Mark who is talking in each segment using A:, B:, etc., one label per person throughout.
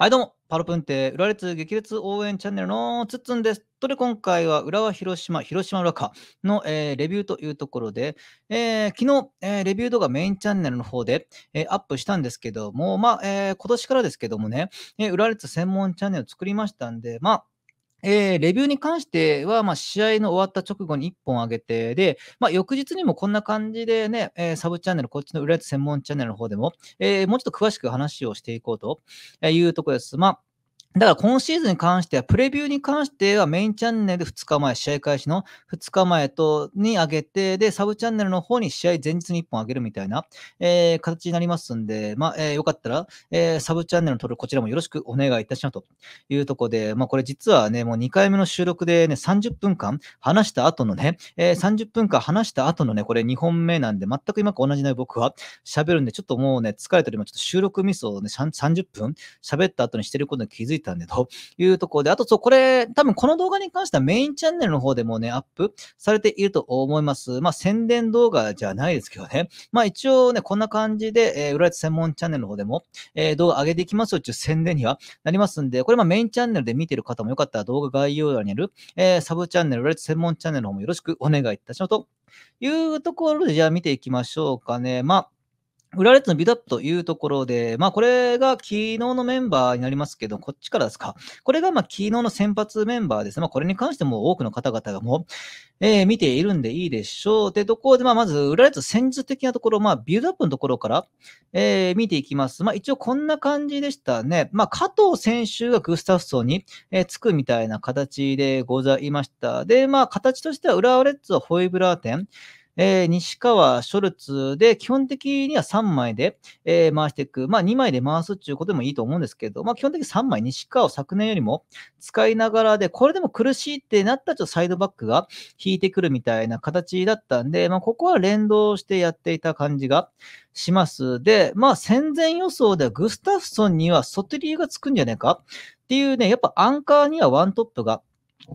A: はいどうも、パロプンテ、浦列激烈応援チャンネルのつつんです。とで、今回は浦和広島、広島浦和の、えー、レビューというところで、えー、昨日、えー、レビュー動画メインチャンネルの方で、えアップしたんですけども、まあ、え今年からですけどもね、えー、浦列専門チャンネルを作りましたんで、まあ、えー、レビューに関しては、まあ、試合の終わった直後に1本上げて、で、まあ、翌日にもこんな感じでね、えー、サブチャンネル、こっちの裏やつ専門チャンネルの方でも、えー、もうちょっと詳しく話をしていこうというところです。まあだから今シーズンに関しては、プレビューに関してはメインチャンネル2日前、試合開始の2日前とに上げて、で、サブチャンネルの方に試合前日に1本上げるみたいな、えー、形になりますんで、まあ、えー、よかったら、えー、サブチャンネルの登録こちらもよろしくお願いいたしますというとこで、まあ、これ実はね、もう2回目の収録でね、30分間話した後のね、えー、30分間話した後のね、これ2本目なんで、全く今同じね、僕は喋るんで、ちょっともうね、疲れてる今、ちょっと収録ミスをね、30分喋った後にしてることに気づいていたんで、というところで、あとそう、これ、多分この動画に関してはメインチャンネルの方でもね、アップされていると思います。まあ、宣伝動画じゃないですけどね。まあ、一応ね、こんな感じで、えー、浦安専門チャンネルの方でも、えー、動画上げていきますよっていう宣伝にはなりますんで、これまあメインチャンネルで見てる方もよかったら動画概要欄にある、えー、サブチャンネル、浦安専門チャンネルの方もよろしくお願いいたしますというところで、じゃあ見ていきましょうかね。まあウラレッズのビダップというところで、まあこれが昨日のメンバーになりますけど、こっちからですか。これがまあ昨日の先発メンバーです。まあこれに関しても多くの方々がもう、えー、見ているんでいいでしょう。で、ところで、まあまずウラレッズ戦術的なところ、まあビルドアップのところから、えー、見ていきます。まあ一応こんな感じでしたね。まあ加藤選手がグスタフソンに、えー、つくみたいな形でございました。で、まあ形としては浦和レッズはホイブラー店、えー、西川、ショルツで、基本的には3枚で、えー、回していく。まあ、2枚で回すっていうことでもいいと思うんですけど、まあ、基本的に3枚、西川を昨年よりも使いながらで、これでも苦しいってなったら、ちょっとサイドバックが引いてくるみたいな形だったんで、まあ、ここは連動してやっていた感じがします。で、まあ、戦前予想ではグスタフソンにはソテリーがつくんじゃねえかっていうね、やっぱアンカーにはワントップが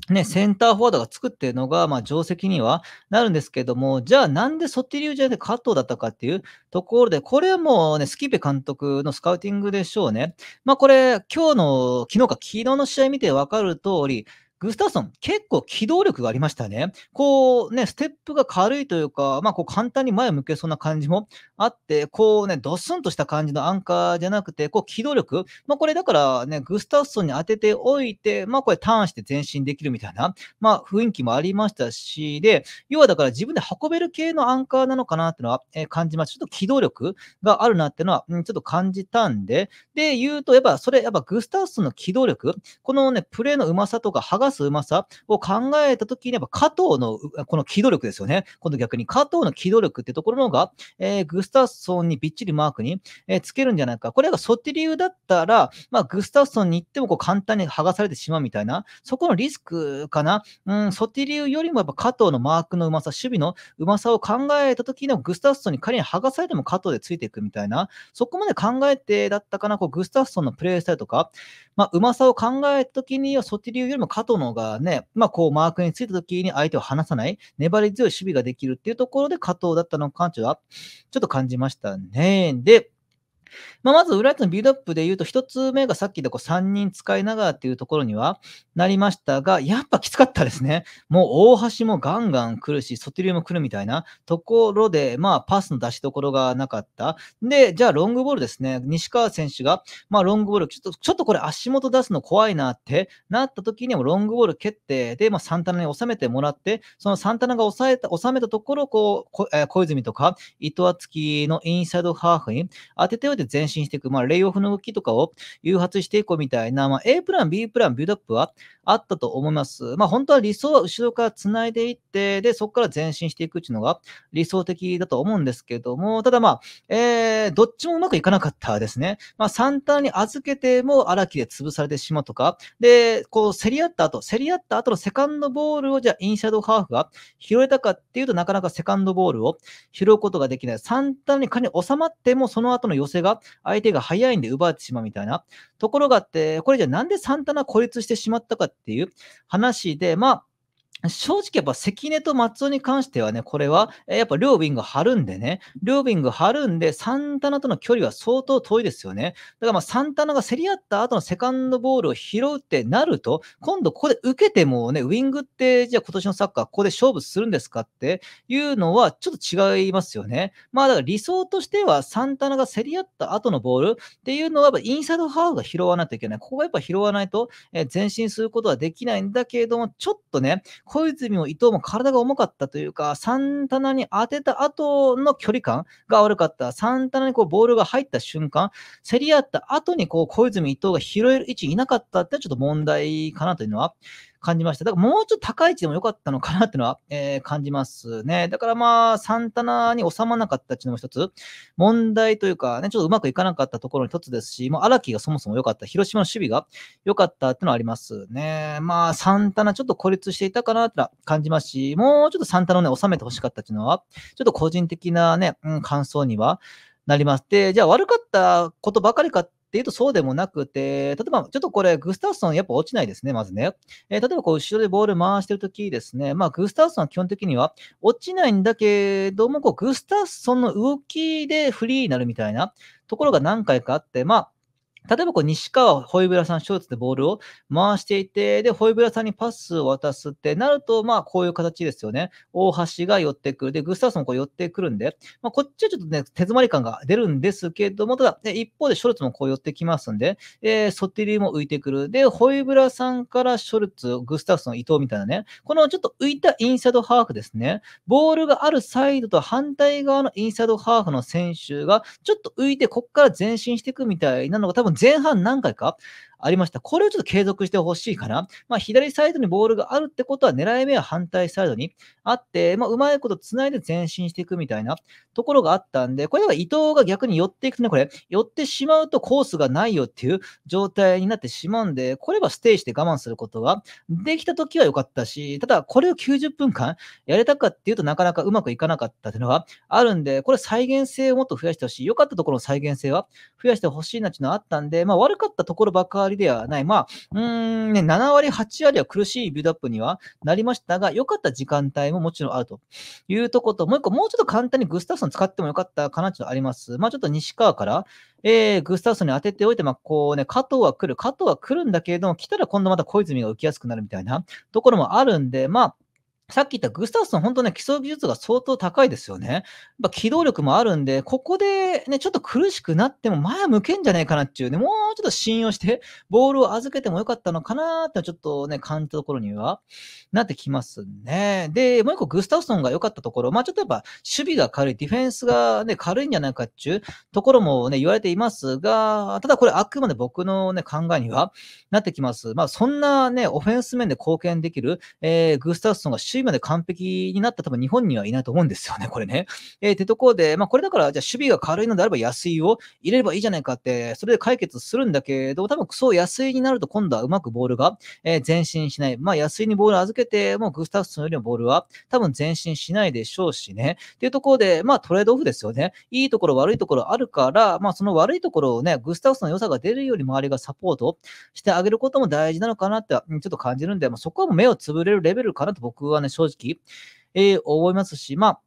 A: ね、センターフォワードが作っているのが、まあ、定石にはなるんですけども、じゃあなんでソティリュージャーで加藤だったかっていうところで、これはもうね、スキペ監督のスカウティングでしょうね。まあこれ、今日の、昨日か昨日の試合見てわかる通り、グスタフソン、結構機動力がありましたね。こうね、ステップが軽いというか、まあ、こう簡単に前を向けそうな感じもあって、こうね、ドスンとした感じのアンカーじゃなくて、こう機動力、まあ、これだからね、グスタフソンに当てておいて、まあ、これターンして前進できるみたいな、まあ、雰囲気もありましたし、で、要はだから自分で運べる系のアンカーなのかなってのは、え感じます。ちょっと機動力があるなってのは、うん、ちょっと感じたんで、で、言うと、やっぱそれ、やっぱグスタフソンの機動力、このね、プレイのうまさとか、剥がすうまさを考えたときに、やっぱ加藤のこの機動力ですよね。今度逆に加藤の機動力ってところのが、えー、グスタッソンにびっちりマークに、えー、つけるんじゃないか。これがソティウだったら、まあ、グスタッソンに行ってもこう簡単に剥がされてしまうみたいな、そこのリスクかな。うん、ソティウよりもやっぱ加藤のマークのうまさ、守備のうまさを考えたときに、グスタッソンに仮に剥がされても加藤でついていくみたいな、そこまで考えてだったかな、こうグスタッソンのプレースタイルとか、まあ、うまさを考えたときには、ソティウよりも加藤外のがね、まあ、こうマークについた時に相手を離さない、粘り強い守備ができるっていうところで加藤だったのかちょっと感じましたね。で、まあ、まず、浦安のビルドアップで言うと、1つ目がさっきでこう3人使いながらっていうところにはなりましたが、やっぱきつかったですね。もう大橋もガンガン来るし、ソテュリも来るみたいなところで、まあ、パスの出しどころがなかった。で、じゃあ、ロングボールですね。西川選手が、まあ、ロングボール、ちょっと、ちょっとこれ足元出すの怖いなってなった時にも、ロングボール蹴って、で、まあ、サンタナに収めてもらって、そのサンタナが抑えた、収めたところ、こう、こえ小泉とか、伊藤敦のインサイドハーフに当ててお前進していく、まあ、レイオフの動きとかを誘発していこうみたいな、まあ、A プラン、B プラン、ビルドアップは、あったと思います。まあ、本当は理想は後ろからつないでいって、で、そこから前進していくっていうのが理想的だと思うんですけども、ただまあ、えー、どっちもうまくいかなかったですね。まあ、ンタに預けても荒木で潰されてしまうとか、で、こう、競り合った後、競り合った後のセカンドボールをじゃあインシャドウハーフが拾えたかっていうとなかなかセカンドボールを拾うことができない。ンタに金収まっても、その後の寄せが相手が早いんで奪ってしまうみたいなところがあって、これじゃあなんでンター孤立してしまったかっていう話で、まあ、正直やっぱ関根と松尾に関してはね、これは、やっぱ両ウィング張るんでね、両ウィング張るんで、サンタナとの距離は相当遠いですよね。だからまあサンタナが競り合った後のセカンドボールを拾うってなると、今度ここで受けてもね、ウィングって、じゃあ今年のサッカー、ここで勝負するんですかっていうのは、ちょっと違いますよね。まあだから理想としては、サンタナが競り合った後のボールっていうのは、やっぱインサイドハーフが拾わないといけない。ここがやっぱ拾わないと、え前進することはできないんだけれども、ちょっとね、小泉も伊藤も体が重かったというか、サンタナに当てた後の距離感が悪かった。サンタナにこうボールが入った瞬間、競り合った後にこう小泉伊藤が拾える位置いなかったってちょっと問題かなというのは、感じました。だからもうちょっと高い位置でも良かったのかなっていうのは、えー、感じますね。だからまあ、サンタナに収まらなかったっていうのも一つ、問題というか、ね、ちょっとうまくいかなかったところの一つですし、もう荒木がそもそも良かった、広島の守備が良かったっていうのはありますね。まあ、サンタナちょっと孤立していたかなってのは感じますし、もうちょっとサンタナをね、収めてほしかったっていうのは、ちょっと個人的なね、うん、感想には、なります。で、じゃあ悪かったことばかりかっっていうとそうでもなくて、例えばちょっとこれ、グスタフソンやっぱ落ちないですね、まずね。えー、例えばこう後ろでボール回してるときですね、まあ、グスタフソンは基本的には落ちないんだけども、こうグスタフソンの動きでフリーになるみたいなところが何回かあって、まあ、例えばこう西川、ホイブラさん、ショーツでボールを回していて、で、ホイブラさんにパスを渡すってなると、まあ、こういう形ですよね。大橋が寄ってくる。で、グスターソンこう寄ってくるんで、まあ、こっちはちょっとね、手詰まり感が出るんですけども、ただ、一方でショルツもこう寄ってきますんで、えー、ソティリも浮いてくる。で、ホイブラさんからショルツ、グスターソン、伊藤みたいなね、このちょっと浮いたインサイドハーフですね。ボールがあるサイドと反対側のインサイドハーフの選手が、ちょっと浮いて、こっから前進していくみたいなのが多分前半何回か、ありました。これをちょっと継続してほしいかな。まあ、左サイドにボールがあるってことは、狙い目は反対サイドにあって、まあ、うまいことつないで前進していくみたいなところがあったんで、これだから伊藤が逆に寄っていくとね、これ、寄ってしまうとコースがないよっていう状態になってしまうんで、これはステイして我慢することができたときは良かったし、ただ、これを90分間やれたかっていうとなかなかうまくいかなかったっていうのがあるんで、これ再現性をもっと増やしてほしい。良かったところの再現性は増やしてほしいなっていうのはあったんで、まあ、悪かったところばかりではない。まあ、うーん、ね、7割、8割は苦しいビルドアップにはなりましたが、良かった時間帯ももちろんあるというとこと、もう一個、もうちょっと簡単にグスタフソン使っても良かったかなというのあります。まあ、ちょっと西川から、えー、グスタフソンに当てておいて、まあ、こうね、加藤は来る、加藤は来るんだけれども、来たら今度また小泉が浮きやすくなるみたいなところもあるんで、まあ、さっき言ったグスタフソン、本当ね、基礎技術が相当高いですよね。やっぱ機動力もあるんで、ここでね、ちょっと苦しくなっても前向けんじゃねえかなっていうね、もうちょっと信用して、ボールを預けてもよかったのかなってちょっとね、感じたところにはなってきますね。で、もう一個グスタフソンが良かったところ、まあちょっとやっぱ守備が軽い、ディフェンスがね、軽いんじゃないかっていうところもね、言われていますが、ただこれあくまで僕のね、考えにはなってきます。まあそんなね、オフェンス面で貢献できる、えー、グスタフソンが守守備まで完璧になった多分日本にはいないと思うんですよね、これね。えー、ってところで、まあ、これだから、じゃあ守備が軽いのであれば安いを入れればいいじゃないかって、それで解決するんだけど、多分そう安いになると今度はうまくボールが、えー、前進しない。まあ、安いにボール預けて、もうグスタフスのよりもボールは多分前進しないでしょうしね。っていうところで、まあ、トレードオフですよね。いいところ、悪いところあるから、まあ、その悪いところをね、グスタフスの良さが出るより周りがサポートしてあげることも大事なのかなって、ちょっと感じるんで、まあ、そこはもう目をつぶれるレベルかなと僕はね、ね、正直、えー、思いますし、まあ、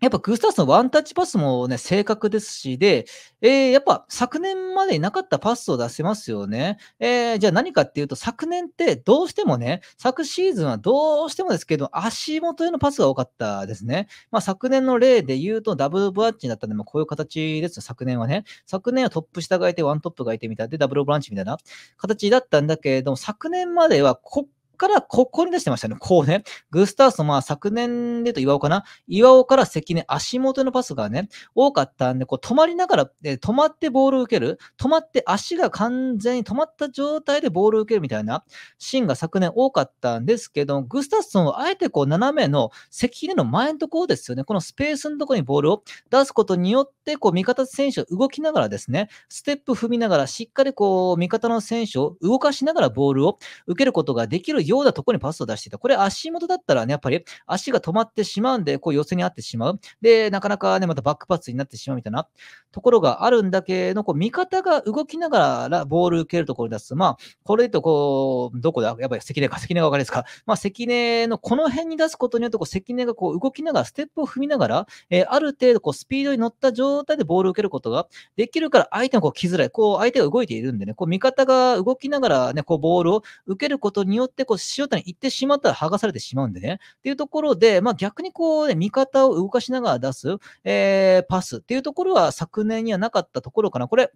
A: やっぱグスタスのワンタッチパスもね、正確ですし、で、えー、やっぱ昨年までいなかったパスを出せますよね。えー、じゃあ何かっていうと、昨年ってどうしてもね、昨シーズンはどうしてもですけど、足元へのパスが多かったですね。まあ昨年の例で言うと、ダブルブランチになったんで、もこういう形ですよ、昨年はね。昨年はトップ下がいて、ワントップがいてみたいで、ダブルブランチみたいな形だったんだけれども、昨年まではこからここに出してましたね。こうね。グスターソン、まあ昨年でと岩尾かな。岩尾から関根、足元のパスがね、多かったんで、こう止まりながら、え止まってボールを受ける。止まって足が完全に止まった状態でボールを受けるみたいなシーンが昨年多かったんですけど、グスターソンはあえてこう斜めの関根の前のところですよね。このスペースのところにボールを出すことによって、こう味方選手を動きながらですね、ステップ踏みながら、しっかりこう味方の選手を動かしながらボールを受けることができるようなとこにパスを出していた。これ足元だったらね、やっぱり足が止まってしまうんで、こう寄せに合ってしまう。で、なかなかね、またバックパスになってしまうみたいなところがあるんだけど、こう味方が動きながらボール受けるところに出す。まあ、これでとこう、どこだやっぱり関根か、関根が分かりですか。まあ、関根のこの辺に出すことによって、こう関根がこう動きながら、ステップを踏みながら、えー、ある程度こうスピードに乗った状態でボールを受けることができるから、相手のこう来づらい。こう相手が動いているんでね、こう味方が動きながらね、こうボールを受けることによって、こう塩谷に行ってしまったら剥がされてしまうんでね。っていうところで、まあ、逆にこう、ね、味方を動かしながら出す、えー、パスっていうところは昨年にはなかったところかな。これ、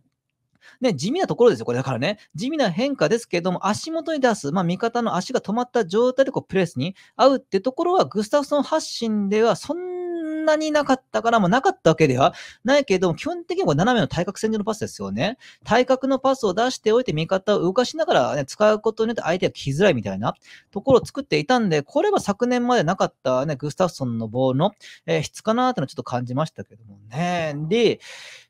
A: ね、地味なところですよ、これだからね。地味な変化ですけれども、足元に出す、まあ、味方の足が止まった状態でこうプレスに合うってところは、グスタフソン発信ではそんなになかったから、もうなかったわけではないけれども、基本的には斜めの対角線上のパスですよね。対角のパスを出しておいて、味方を動かしながら、ね、使うことによって相手が来づらいみたいなところを作っていたんで、これは昨年までなかったね、グスタフソンの棒の、えー、質かなーってのはちょっと感じましたけどもね。で、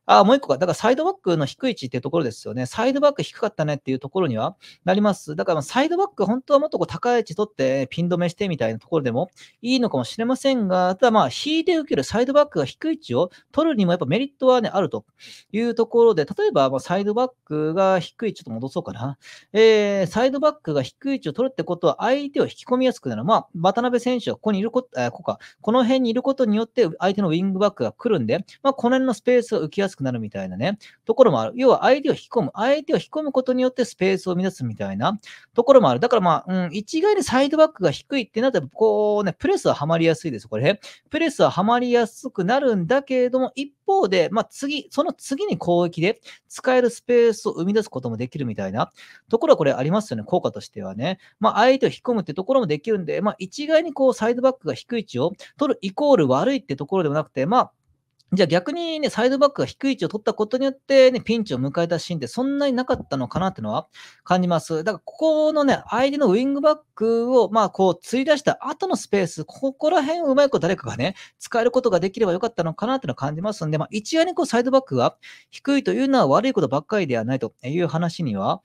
A: あ、もう一個か。だからサイドバックの低い位置っていうところですよね。サイドバック低かったねっていうところにはなります。だからサイドバック、本当はもっとこう高い位置取ってピン止めしてみたいなところでもいいのかもしれませんが、ただまあ、引いて受けるサイドバックが低い位置を取るにもやっぱメリットはね、あるというところで、例えばまサイドバックが低い位置、ちょっと戻そうかな。えー、サイドバックが低い位置を取るってことは相手を引き込みやすくなる。まあ、渡辺選手はここにいること、えー、ここか、この辺にいることによって相手のウィングバックが来るんで、まあ、この辺のスペースを受けやすすくなるみたいなね、ところもある。要は相手を引き込む。相手を引き込むことによってスペースを生み出すみたいなところもある。だからまあ、うん、一概にサイドバックが低いってなったら、こうね、プレスははまりやすいです、これ。プレスははまりやすくなるんだけれども、一方で、まあ、次、その次に攻撃で使えるスペースを生み出すこともできるみたいなところはこれありますよね、効果としてはね。まあ、相手を引き込むってところもできるんで、まあ、一概にこう、サイドバックが低い位置を取るイコール悪いってところではなくて、まあ、じゃあ逆にね、サイドバックが低い位置を取ったことによって、ね、ピンチを迎えたシーンってそんなになかったのかなっていうのは感じます。だからここのね、相手のウィングバックを、まあこう、釣り出した後のスペース、ここら辺をうまいこと誰かがね、使えることができればよかったのかなっていうのは感じますんで、まあ一概にこう、サイドバックが低いというのは悪いことばっかりではないという話には、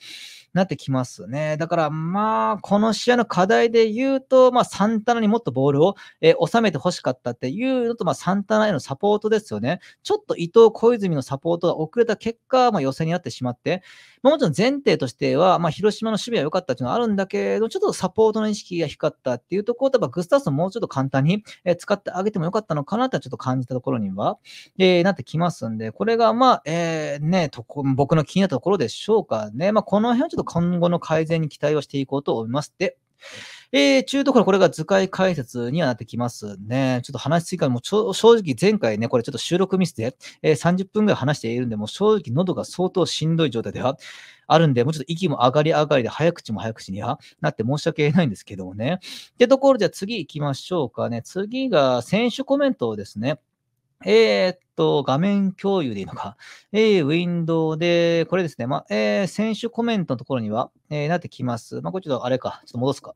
A: なってきますね。だから、まあ、この試合の課題で言うと、まあ、サンタナにもっとボールを、えー、収めてほしかったっていうのと、まあ、サンタナへのサポートですよね。ちょっと伊藤小泉のサポートが遅れた結果、まあ、予選になってしまって、まあ、もちろん前提としては、まあ、広島の守備は良かったっていうのはあるんだけど、ちょっとサポートの意識が低かったっていうところと、グスタスもうちょっと簡単に、えー、使ってあげても良かったのかなってちょっと感じたところには、えー、なってきますんで、これが、まあ、えー、ね、とこ僕の気になったところでしょうかね。まあ、この辺はちょっと今後の改善に期待をしていこうと思いますで、えー、中途からこれが図解解説にはなってきますね。ちょっと話しすぎかも正直前回ね、これちょっと収録ミスで、えー、30分ぐらい話しているんで、もう正直喉が相当しんどい状態ではあるんで、もうちょっと息も上がり上がりで、早口も早口にはなって申し訳ないんですけどもね。ってところじゃ次行きましょうかね。次が選手コメントですね。えー、っと、画面共有でいいのか。えー、ウィンドウで、これですね。まあ、えー、選手コメントのところには、えー、なってきます。まあ、これちょっとあれか。ちょっと戻すか。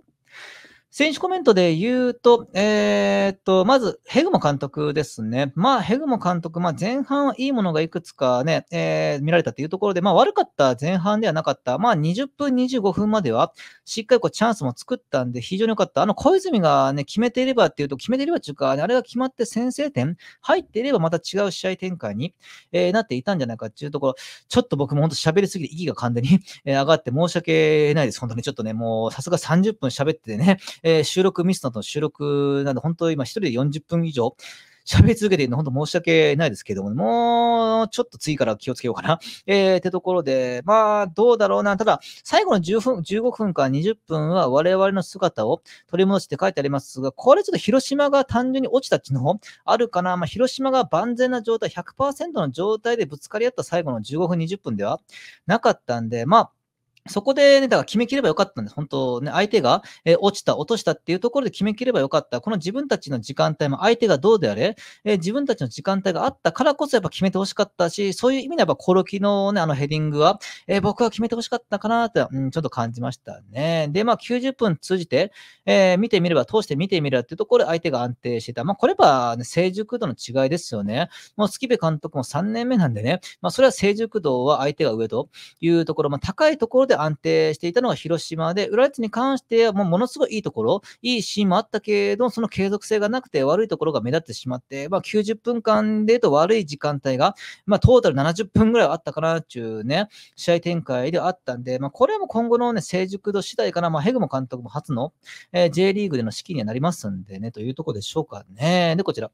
A: 選手コメントで言うと、えー、っと、まず、ヘグモ監督ですね。まあ、ヘグモ監督、まあ、前半いいものがいくつかね、えー、見られたというところで、まあ、悪かった前半ではなかった。まあ、20分、25分までは、しっかりこう、チャンスも作ったんで、非常に良かった。あの、小泉がね、決めていればっていうと、決めていればっていうか、ね、あれが決まって先制点、入っていればまた違う試合展開に、えー、なっていたんじゃないかっていうところ、ちょっと僕も本当喋りすぎて息が完全に、上がって申し訳ないです。本当にちょっとね、もう、さすが30分喋っててね、えー、収録ミスなどの収録なんで、本当今一人で40分以上、喋り続けているの、本当申し訳ないですけども、もうちょっと次から気をつけようかな。えー、ってところで、まあ、どうだろうな。ただ、最後の10分、15分から20分は我々の姿を取り戻して書いてありますが、これちょっと広島が単純に落ちたのもあるかな。まあ、広島が万全な状態、100%の状態でぶつかり合った最後の15分、20分ではなかったんで、まあ、そこでね、だから決めきればよかったんです。本当ね、相手が、え落ちた、落としたっていうところで決めきればよかった。この自分たちの時間帯も相手がどうであれ、え自分たちの時間帯があったからこそやっぱ決めてほしかったし、そういう意味でやっぱコロキのね、あのヘディングは、え僕は決めてほしかったかなって、うん、ちょっと感じましたね。で、まあ90分通じて、えー、見てみれば、通して見てみればっていうところで相手が安定してた。まあこれは、ね、成熟度の違いですよね。もうスキ監督も3年目なんでね、まあそれは成熟度は相手が上というところ、まあ高いところでで安定していたのが広島で、浦安に関してはもうものすごいいいところ、いいシーンもあったけれど、その継続性がなくて悪いところが目立ってしまって、まあ、90分間で言うと悪い時間帯が、まあ、トータル70分ぐらいあったかなっていうね、試合展開であったんで、まあ、これも今後の、ね、成熟度次第かな、まあ、ヘグモ監督も初の、えー、J リーグでの指揮にはなりますんでね、というところでしょうかね。で、こちら。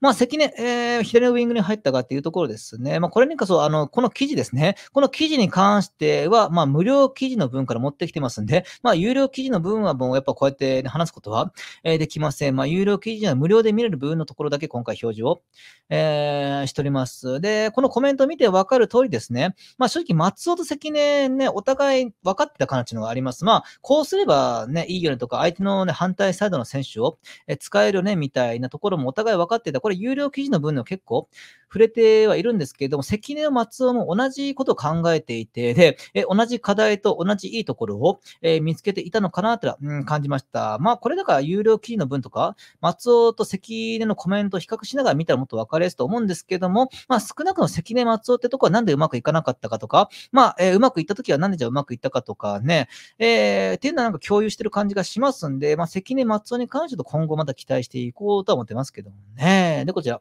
A: まあ、関根、えー、左のウィングに入ったかっていうところですね。まあ、これにこそ、あの、この記事ですね。この記事に関しては、まあ、無料記事の分から持ってきてますんで、まあ、有料記事の分はもうやっぱこうやって話すことは、えー、できません。まあ、有料記事は無料で見れる部分のところだけ今回表示を、えー、しております。で、このコメントを見てわかる通りですね。まあ、正直、松尾と関根ね、お互い分かってた感じのがあります。まあ、こうすればね、いいよねとか、相手のね、反対サイドの選手を使えるね、みたいなところもお互い分かってってた、これ有料記事の分でも結構触れてはいるんですけれども、関根松尾も同じことを考えていて、で、え同じ課題と同じいいところを、えー、見つけていたのかなっは、うん、感じました。まあ、これだから有料記事の分とか、松尾と関根のコメントを比較しながら見たらもっと分かりやすいと思うんですけども、まあ、少なくとも関根松尾ってとこはなんでうまくいかなかったかとか、まあ、えー、うまくいった時はなんでじゃうまくいったかとかね、えー、っていうのはなんか共有してる感じがしますんで、まあ、関根松尾に関してと今後また期待していこうとは思ってますけどもね。えね。で、こちら。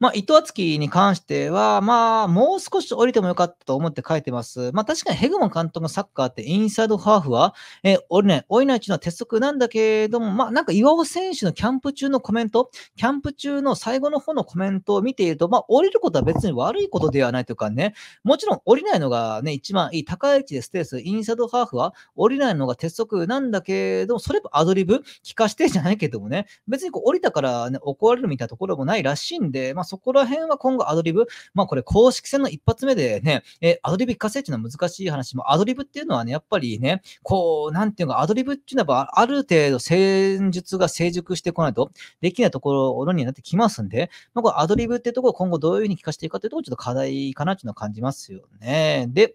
A: まあ、伊藤敦樹に関しては、まあ、もう少し降りてもよかったと思って書いてます。まあ、確かにヘグモン監督のサッカーってインサイドハーフは、えー、降りない、降りないというのは鉄則なんだけれども、まあ、なんか岩尾選手のキャンプ中のコメント、キャンプ中の最後の方のコメントを見ていると、まあ、降りることは別に悪いことではないというかね、もちろん降りないのがね、一番いい、高い位置でスペース、インサイドハーフは降りないのが鉄則なんだけれど、も、それアドリブ聞かしてじゃないけどもね、別にこう降りたからね、怒られるみたいなところもないらしいんで、で、まあ、そこら辺は今後アドリブ、まあ、これ公式戦の一発目でね、えアドリブ活かせっていうのは難しい話も、アドリブっていうのはね、やっぱりね、こう、なんていうか、アドリブっていうのは、ある程度戦術が成熟してこないとできないところになってきますんで、まあ、これアドリブっていうところを今後どういうふうに効かせていくかというところ、ちょっと課題かなっていうのを感じますよね。で、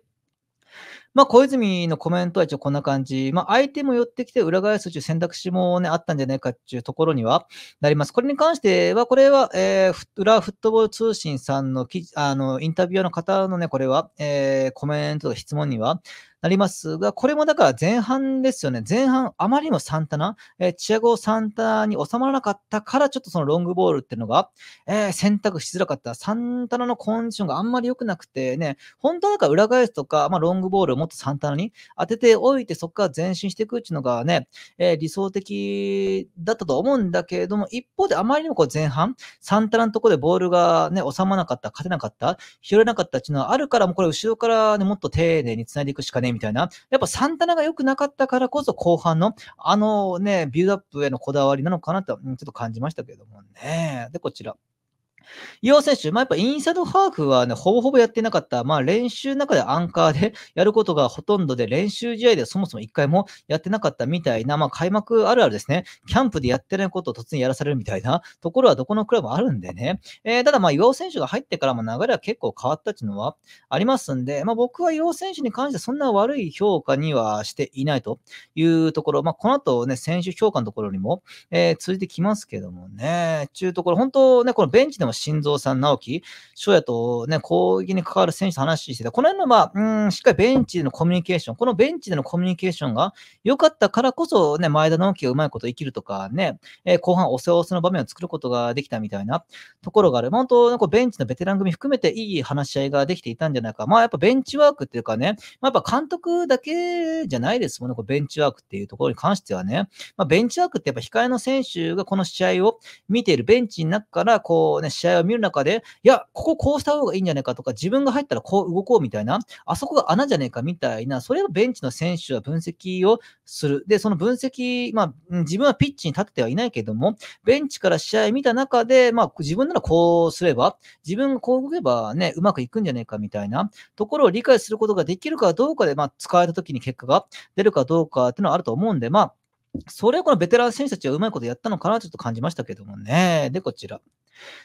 A: まあ、小泉のコメントは一応こんな感じ。まあ、相手も寄ってきて裏返すという選択肢もね、あったんじゃないかっていうところにはなります。これに関しては、これは、えー、裏フットボール通信さんの記あの、インタビュアーの方のね、これは、えー、コメントと質問には、なりますが、これもだから前半ですよね。前半、あまりにもサンタナ、えー、チアゴ・サンタナに収まらなかったから、ちょっとそのロングボールっていうのが、えー、選択しづらかった。サンタナのコンディションがあんまり良くなくてね、本当なんか裏返すとか、まあ、ロングボールもっとサンタナに当てておいて、そこから前進していくっていうのがね、えー、理想的だったと思うんだけれども、一方であまりにもこう前半、サンタナのところでボールがね、収まなかった、勝てなかった、拾えなかったっていうのはあるから、もうこれ後ろからね、もっと丁寧に繋いでいくしかねえみたいな。やっぱサンタナが良くなかったからこそ後半の、あのね、ビューアップへのこだわりなのかなと、ちょっと感じましたけどもね。で、こちら。岩尾選手、まあ、やっぱインサイドハーフはね、ほぼほぼやってなかった。まあ、練習の中でアンカーで やることがほとんどで、練習試合でそもそも1回もやってなかったみたいな、まあ、開幕あるあるですね。キャンプでやってないことを突然やらされるみたいなところはどこのクラブもあるんでね。えー、ただ、まあ、岩尾選手が入ってからも流れは結構変わったっていうのはありますんで、まあ、僕は岩尾選手に関してそんな悪い評価にはしていないというところ、まあ、この後ね、選手評価のところにも、えー、通じてきますけどもね、ちゅうところ、本当ね、このベンチでも心臓さん、直樹、翔也とね、攻撃に関わる選手と話してた。この辺の、まあ、うん、しっかりベンチでのコミュニケーション、このベンチでのコミュニケーションが良かったからこそ、ね、前田直樹がうまいこと生きるとかね、えー、後半おせおせの場面を作ることができたみたいなところがある。本当、なんかベンチのベテラン組含めていい話し合いができていたんじゃないか。まあ、やっぱベンチワークっていうかね、まあ、やっぱ監督だけじゃないですもんね、こベンチワークっていうところに関してはね。まあ、ベンチワークってやっぱ控えの選手がこの試合を見ているベンチの中から、こうね、試合を見る中で、いや、こここうした方がいいんじゃないかとか、自分が入ったらこう動こうみたいな、あそこが穴じゃねえかみたいな、それをベンチの選手は分析をする。で、その分析、まあ、自分はピッチに立ててはいないけども、ベンチから試合見た中で、まあ、自分ならこうすれば、自分がこう動けばね、うまくいくんじゃねえかみたいなところを理解することができるかどうかで、まあ、使えた時に結果が出るかどうかっていうのはあると思うんで、まあ、それをこのベテラン選手たちはうまいことやったのかなちょっと感じましたけどもね。で、こちら。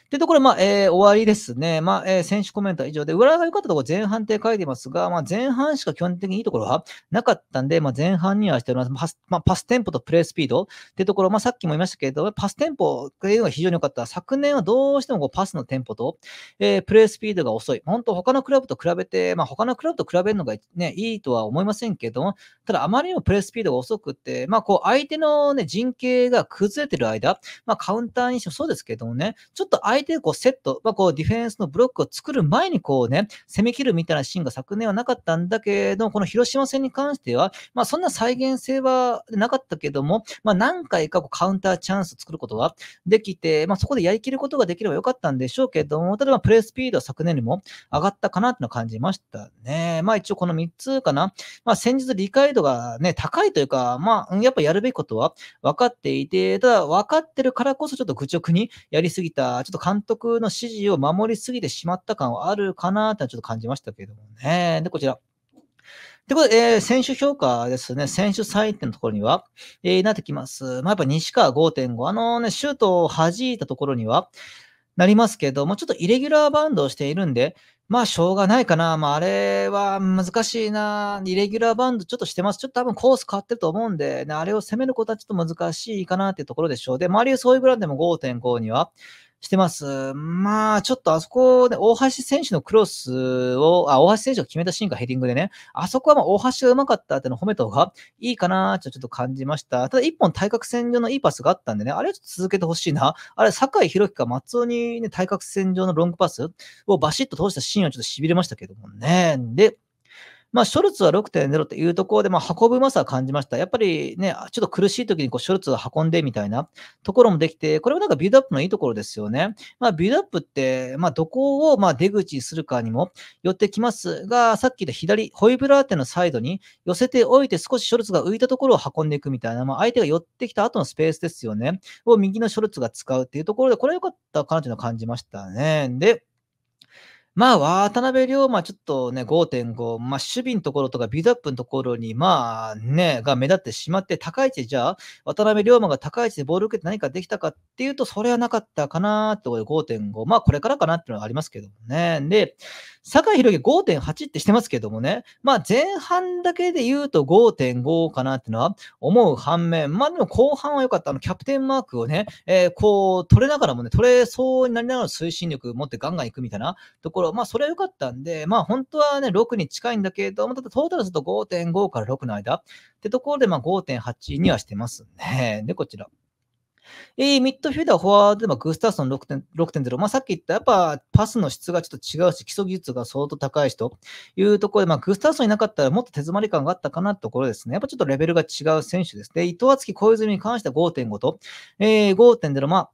A: で、ところまあ、えー、終わりですね。まあ、えー、選手コメントは以上で、浦和が良かったところ前半って書いてますが、まあ、前半しか基本的にいいところはなかったんで、まあ、前半にはしております。パス,、まあ、パステンポとプレースピードってところ、まあ、さっきも言いましたけれど、パステンポっていうのが非常に良かった。昨年はどうしてもこうパスのテンポと、えー、プレースピードが遅い。本当、他のクラブと比べて、まあ、他のクラブと比べるのが、ね、いいとは思いませんけども、ただ、あまりにもプレースピードが遅くて、まあ、こう、相手の、ね、陣形が崩れてる間、まあ、カウンターにしてもそうですけどもね、ちょっと相手でこうセット、まあ、こうディフェンスのブロックを作る前にこうね、攻め切るみたいなシーンが昨年はなかったんだけど、この広島戦に関しては、まあ、そんな再現性はなかったけども、まあ、何回かこうカウンターチャンスを作ることはできて、まあ、そこでやりきることができればよかったんでしょうけども、例えばプレースピードは昨年よりも上がったかなっての感じましたね。まあ一応この3つかな。まあ先日理解度がね、高いというか、まあやっぱやるべきことは分かっていて、ただ分かってるからこそちょっと愚直にやりすぎたちょっと監督の指示を守りすぎてしまった感はあるかなとはちょっと感じましたけどもね。で、こちら。ってことで、えー、選手評価ですね、選手採点のところには、えー、なってきます。まあ、やっぱ西川5.5。あのね、シュートを弾いたところには、なりますけども、ちょっとイレギュラーバウンドをしているんで、まあ、しょうがないかな。まあ、あれは難しいな。イレギュラーバウンドちょっとしてます。ちょっと多分コース変わってると思うんで、ね、あれを攻めることはちょっと難しいかなっていうところでしょう。で、マリウス・ホイグランでも5.5には、してます。まあ、ちょっとあそこで、大橋選手のクロスを、あ、大橋選手が決めたシーンかヘディングでね、あそこはまあ大橋が上手かったってのを褒めた方がいいかなとちょっと感じました。ただ、一本対角線上のいいパスがあったんでね、あれは続けてほしいな。あれ、酒井宏樹か松尾にね、対角線上のロングパスをバシッと通したシーンはちょっと痺れましたけどもね。で、まあ、ショルツは6.0というところで、まあ、運ぶうまさは感じました。やっぱりね、ちょっと苦しい時にこうショルツを運んでみたいなところもできて、これはなんかビルドアップのいいところですよね。まあ、ビルドアップって、まあ、どこをまあ出口にするかにもよってきますが、さっき言った左、ホイブラーテのサイドに寄せておいて、少しショルツが浮いたところを運んでいくみたいな、まあ、相手が寄ってきた後のスペースですよね。を右のショルツが使うっていうところで、これは良かったかなというのを感じましたね。で、まあ、渡辺龍馬、ちょっとね、5.5、まあ、守備のところとか、ビルドアップのところに、まあね、が目立ってしまって、高い位置、じゃあ、渡辺龍馬が高い位置でボール受けて何かできたかっていうと、それはなかったかなってこで、5.5、まあ、これからかなっていうのはありますけどもね。で、酒井宏樹5.8ってしてますけどもね、まあ、前半だけで言うと5.5かなっていうのは思う反面、まあ、でも後半は良かった、あの、キャプテンマークをね、えー、こう、取れながらもね、取れそうになりながら推進力持ってガンガンいくみたいなところまあ、それは良かったんで、まあ、本当はね、6に近いんだけどまたトータルすると5.5から6の間ってところで、まあ、5.8にはしてますね。で、こちら。えー、ミッドフィルダー、フォワードでもグスターソン6.0、まあ、さっき言ったやっぱパスの質がちょっと違うし、基礎技術が相当高いしというところで、まあ、グスターソンいなかったらもっと手詰まり感があったかなってところですね。やっぱちょっとレベルが違う選手ですね。伊藤敦樹、小泉に関しては5.5と、えー、5.0、まあ、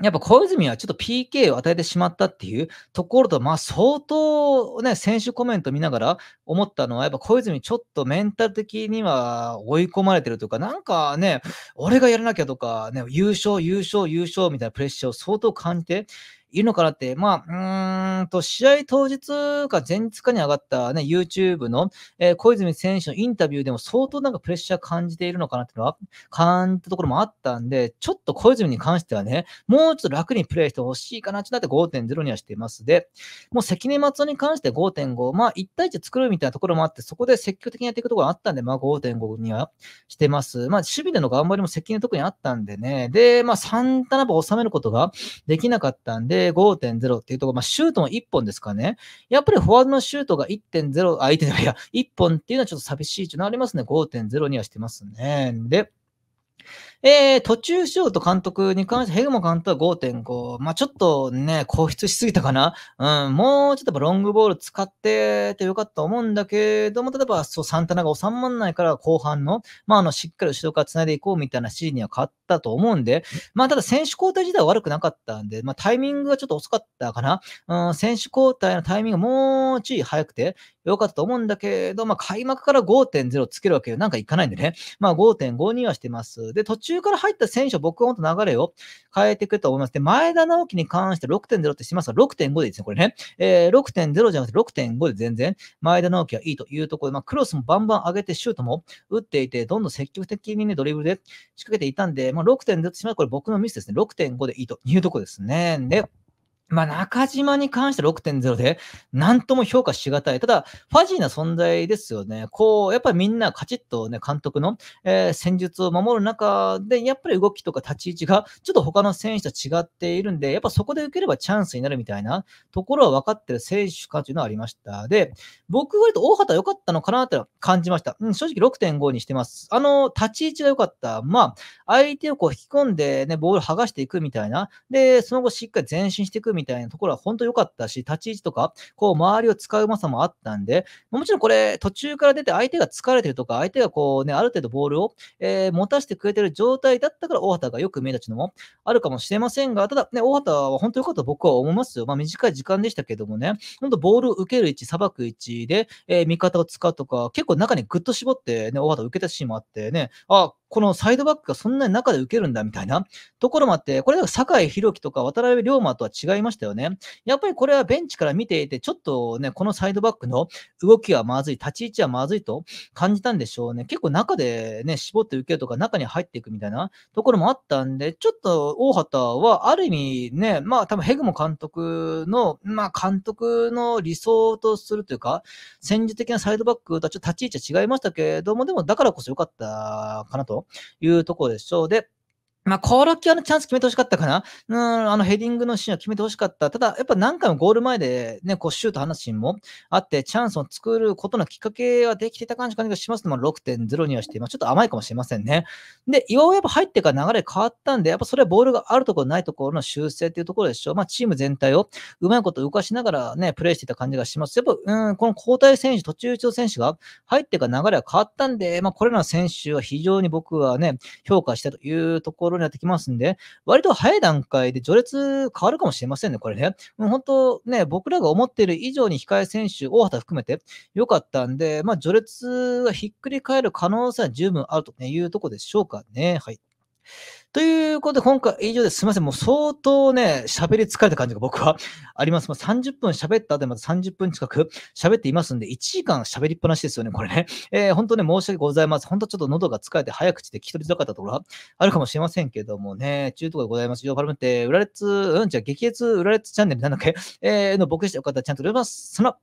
A: やっぱ小泉はちょっと PK を与えてしまったっていうところと、まあ相当ね、選手コメント見ながら思ったのは、やっぱ小泉ちょっとメンタル的には追い込まれてるというか、なんかね、俺がやらなきゃとか、ね、優勝、優勝、優勝みたいなプレッシャーを相当感じて、いるのかなって、まあ、うーんと、試合当日か前日かに上がったね、YouTube の、えー、小泉選手のインタビューでも相当なんかプレッシャー感じているのかなっていうのは、感じたところもあったんで、ちょっと小泉に関してはね、もうちょっと楽にプレイしてほしいかなちょっと5.0にはしていますで、もう関根松尾に関して5.5、まあ1対1作るみたいなところもあって、そこで積極的にやっていくところがあったんで、まあ5.5にはしてます。まあ守備での頑張りも関根特にあったんでね、で、まあ3、7を収めることができなかったんで、性5.0っていうところ、まあ、シュートの1本ですかね。やっぱりフォワードのシュートが1.0、あ、1.0、いや、1本っていうのはちょっと寂しいっていうのはありますね。5.0にはしてますね。で、えー、途中出場と監督に関して、ヘグモ監督は5.5。まあちょっとね、固執しすぎたかな。うん、もうちょっとロングボール使っててよかったと思うんだけども、例えばそうサンタナが収まらないから後半の、まああの、しっかり後ろから繋いでいこうみたいなシーンには変わったと思うんで、まあただ選手交代自体は悪くなかったんで、まあタイミングがちょっと遅かったかな。うん、選手交代のタイミングもうちょい早くてよかったと思うんだけど、まあ開幕から5.0つけるわけよ。なんかいかないんでね。まあ5.5にはしてます。で、途中中から入った選手は僕は本当流れを変えていくと思います。で、前田直樹に関して6.0ってしますが、6.5でいいですね、これね。えー、6.0じゃなくて6.5で全然前田直樹はいいというところで、まあ、クロスもバンバン上げてシュートも打っていて、どんどん積極的にね、ドリブルで仕掛けていたんで、まあ、6.0ってしまうこれ僕のミスですね。6.5でいいというところですね。で、まあ、中島に関して6.0で、なんとも評価しがたい。ただ、ファジーな存在ですよね。こう、やっぱりみんなカチッとね、監督の、えー、戦術を守る中で、やっぱり動きとか立ち位置が、ちょっと他の選手と違っているんで、やっぱそこで受ければチャンスになるみたいなところは分かってる選手かというのはありました。で、僕割と大畑良かったのかなって感じました。うん、正直6.5にしてます。あの、立ち位置が良かった。まあ、相手をこう引き込んでね、ボール剥がしていくみたいな。で、その後しっかり前進していくみたいな。みたいなところは本当良かったし、立ち位置とか、こう、周りを使ううまさもあったんで、もちろんこれ、途中から出て相手が疲れてるとか、相手がこうね、ある程度ボールを、えー、持たせてくれてる状態だったから、大畑がよく見えたちのもあるかもしれませんが、ただ、ね、大畑は本当良かったと僕は思いますよ。まあ、短い時間でしたけどもね、本当ボールを受ける位置、さばく位置で、えー、味方を使うとか、結構中にぐっと絞って、ね、大畑を受けたシーンもあってね、あ、このサイドバックがそんなに中で受けるんだみたいなところもあって、これだ酒井宏樹とか渡辺龍馬とは違いましたよね。やっぱりこれはベンチから見ていて、ちょっとね、このサイドバックの動きはまずい、立ち位置はまずいと感じたんでしょうね。結構中でね、絞って受けるとか、中に入っていくみたいなところもあったんで、ちょっと大畑はある意味ね、まあ多分ヘグモ監督の、まあ監督の理想とするというか、戦術的なサイドバックとはちょっと立ち位置は違いましたけれども、でもだからこそ良かったかなとというところでしょう。で、まあ、コロッケのチャンス決めてほしかったかな。うん、あのヘディングのシーンは決めてほしかった。ただ、やっぱ何回もゴール前でね、こうシュート話シーンもあって、チャンスを作ることのきっかけはできていた感じがしますのも6.0にはして、まあ、ちょっと甘いかもしれませんね。で、岩尾やっぱ入ってから流れ変わったんで、やっぱそれはボールがあるところないところの修正っていうところでしょう。まあ、チーム全体をうまいこと動かしながらね、プレイしてた感じがします。やっぱ、うん、この交代選手、途中出場選手が入ってから流れは変わったんで、まあ、これらの選手は非常に僕はね、評価したというところろになってきますんで、割と早い段階で序列変わるかもしれませんね、これね。もう本当ね、僕らが思っている以上に控え選手、大畑含めて良かったんで、まあ、序列がひっくり返る可能性は十分あるというところでしょうかね。はい。ということで、今回以上です。すみません。もう相当ね、喋り疲れた感じが僕は あります。もう30分喋った後でまた30分近く喋っていますんで、1時間喋りっぱなしですよね、これね。えー、本当ね、申し訳ございます。本当ちょっと喉が疲れて早口で聞き取りづらかったところはあるかもしれませんけどもね、中途でございます。以上、パルメって、ウラレッツ、うん、じゃあ激烈ウラレッツチャンネルなんだっけえー、の僕してよかったらちゃんと読みます。その